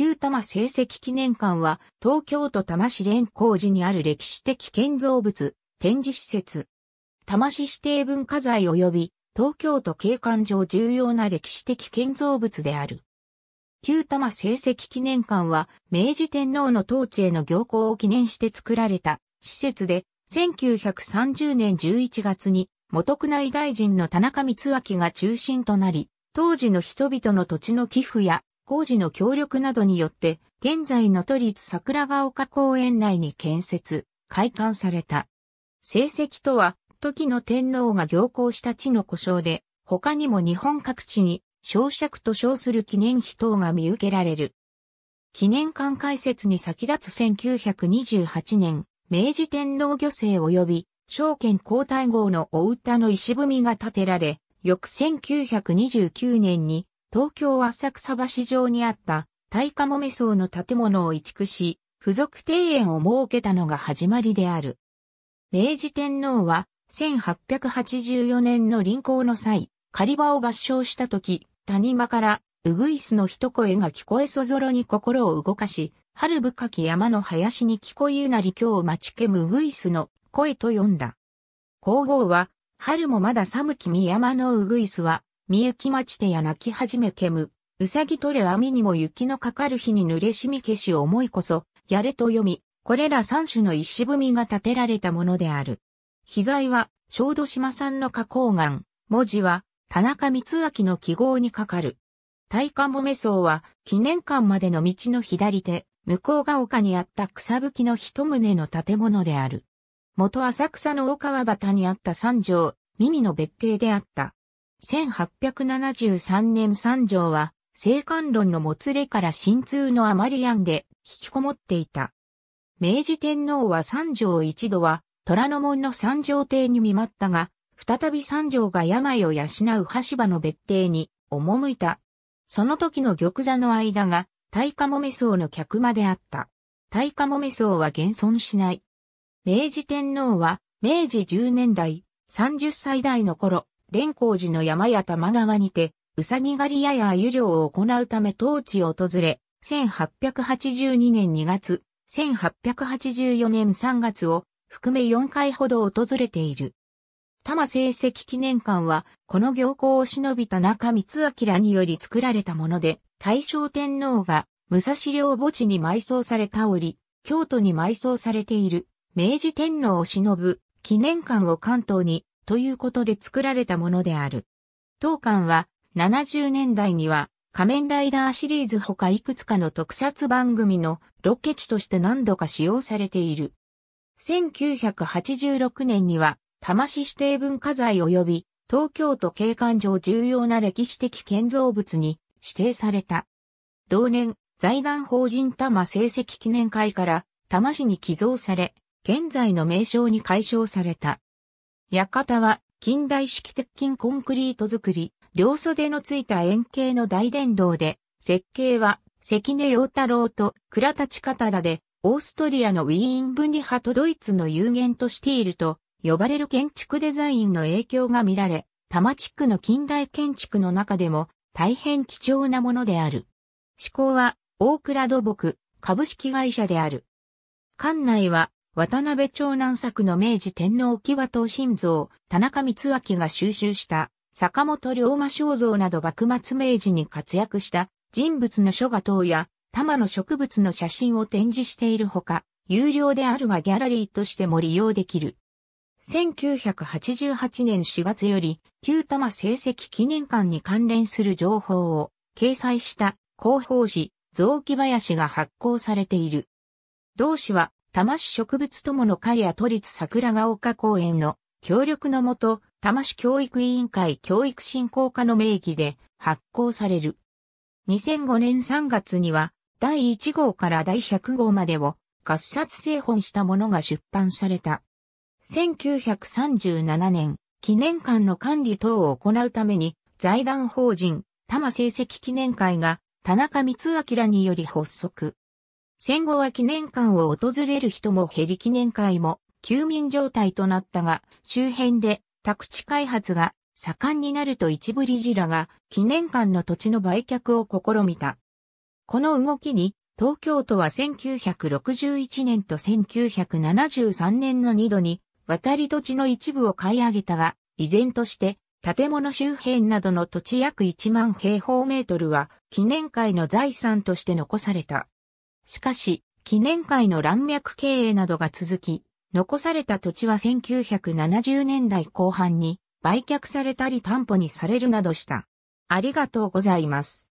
旧多摩成績記念館は、東京都多摩市連光寺にある歴史的建造物、展示施設。多摩市指定文化財及び、東京都景観上重要な歴史的建造物である。旧多摩成績記念館は、明治天皇の統治への行幸を記念して作られた施設で、1930年11月に、元宮内大臣の田中光明が中心となり、当時の人々の土地の寄付や工事の協力などによって、現在の都立桜ヶ丘公園内に建設、開館された。成績とは、時の天皇が行幸した地の故障で、他にも日本各地に、焼尺と称する記念碑等が見受けられる。記念館開設に先立つ1928年、明治天皇御政及び、証券皇太后のお歌の石踏みが建てられ、翌1929年に東京浅草橋上にあった大かもめ荘の建物を移築し、付属庭園を設けたのが始まりである。明治天皇は1884年の臨行の際、狩場を抜傷した時、谷間からうぐいすの一声が聞こえそぞろに心を動かし、春深き山の林に聞こえうなり今日待ちけむうぐいすの声と呼んだ。皇后は、春もまだ寒きみ山のうぐいすは、みゆき町でや泣き始めけむ。うさぎ取れ網にも雪のかかる日に濡れしみ消し思いこそ、やれと読み、これら三種の石踏みが建てられたものである。秘材は、小戸島産の花崗岩、文字は、田中光明の記号にかかる。大観もめ層は、記念館までの道の左手、向こうが丘にあった草吹きの一棟の建物である。元浅草の大川端にあった三条、耳の別邸であった。1873年三条は、生観論のもつれから心痛のあまり病んで、引きこもっていた。明治天皇は三条一度は、虎ノ門の三条邸に見舞ったが、再び三条が病を養う橋場の別邸に、赴いた。その時の玉座の間が、大化もめ僧の客間であった。大化もめ僧は現存しない。明治天皇は、明治10年代、30歳代の頃、蓮光寺の山や玉川にて、うさぎ狩りやや湯漁を行うため当地を訪れ、1882年2月、1884年3月を含め4回ほど訪れている。多摩成績記念館は、この行幸を忍びた中光明により作られたもので、大正天皇が武蔵陵墓地に埋葬された折、京都に埋葬されている明治天皇を忍ぶ記念館を関東にということで作られたものである。当館は70年代には仮面ライダーシリーズほかいくつかの特撮番組のロケ地として何度か使用されている。1986年には多摩市指定文化財及び東京都景観上重要な歴史的建造物に指定された。同年、財団法人多摩成績記念会から多摩市に寄贈され、現在の名称に解消された。館は近代式鉄筋コンクリート作り、両袖のついた円形の大殿堂で、設計は関根陽太郎と倉立方らで、オーストリアのウィーン分離派とドイツの有限とシティールと呼ばれる建築デザインの影響が見られ、多摩地区の近代建築の中でも大変貴重なものである。思考は大倉土木株式会社である。館内は渡辺長南作の明治天皇木和東心像、田中光明が収集した坂本龍馬肖像など幕末明治に活躍した人物の書画等や玉の植物の写真を展示しているほか、有料であるがギャラリーとしても利用できる。1988年4月より、旧玉成績記念館に関連する情報を掲載した広報誌、雑木林が発行されている。同誌は、多摩市植物友の会や都立桜ヶ丘公園の協力のもと、多摩市教育委員会教育振興課の名義で発行される。2005年3月には、第1号から第100号までを合冊製本したものが出版された。1937年、記念館の管理等を行うために、財団法人、多摩成績記念会が、田中光明により発足。戦後は記念館を訪れる人も減り記念会も休眠状態となったが、周辺で宅地開発が盛んになると一部理事らが記念館の土地の売却を試みた。この動きに東京都は1961年と1973年の2度に渡り土地の一部を買い上げたが、依然として建物周辺などの土地約1万平方メートルは記念会の財産として残された。しかし、記念会の乱脈経営などが続き、残された土地は1970年代後半に売却されたり担保にされるなどした。ありがとうございます。